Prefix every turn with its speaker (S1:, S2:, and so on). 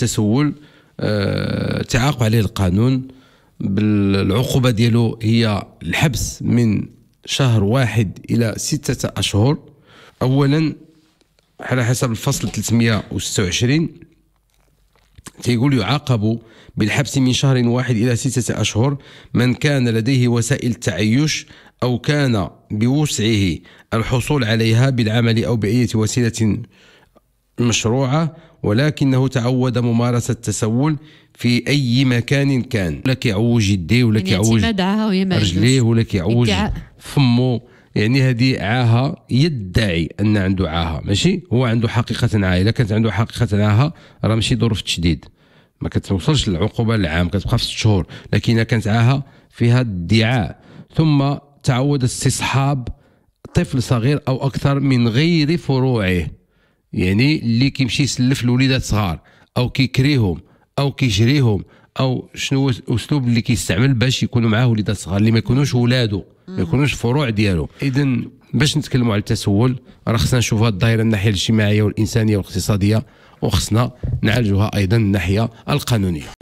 S1: التسول آه، تعاقب عليه القانون بالعقوبة ديالو هي الحبس من شهر واحد إلى ستة أشهر أولا على حسب الفصل 326 تيقول يعاقب بالحبس من شهر واحد إلى ستة أشهر من كان لديه وسائل تعيش أو كان بوسعه الحصول عليها بالعمل أو بأية وسيلة مشروعة ولكنه تعود ممارسة التسول في أي مكان كان ولا كيعوج يديه ولا كيعوج
S2: يعني رجليه ولا كيعوج
S1: فمه يعني هذه عاهة يدعي أن عنده عاهة ماشي هو عنده حقيقة عاهة إذا كانت عنده حقيقة عاهة راه ماشي ظروف تشديد ما كتوصلش للعقوبة العام كتبقى في ست شهور لكن إذا كانت عاهة فيها ادعاء ثم تعود استصحاب طفل صغير أو أكثر من غير فروعه يعني اللي كيمشي يسلف الوليدات صغار او كيكريهم او كيجريهم او شنو هو الاسلوب اللي كيستعمل باش يكونوا معاه وليدات صغار اللي ما يكونوش ولاده ما يكونوش فروع ديالو اذا باش نتكلموا على التسول راه خصنا نشوفوا الدائره الناحيه الاجتماعيه والانسانيه والاقتصاديه وخصنا نعالجها ايضا الناحيه القانونيه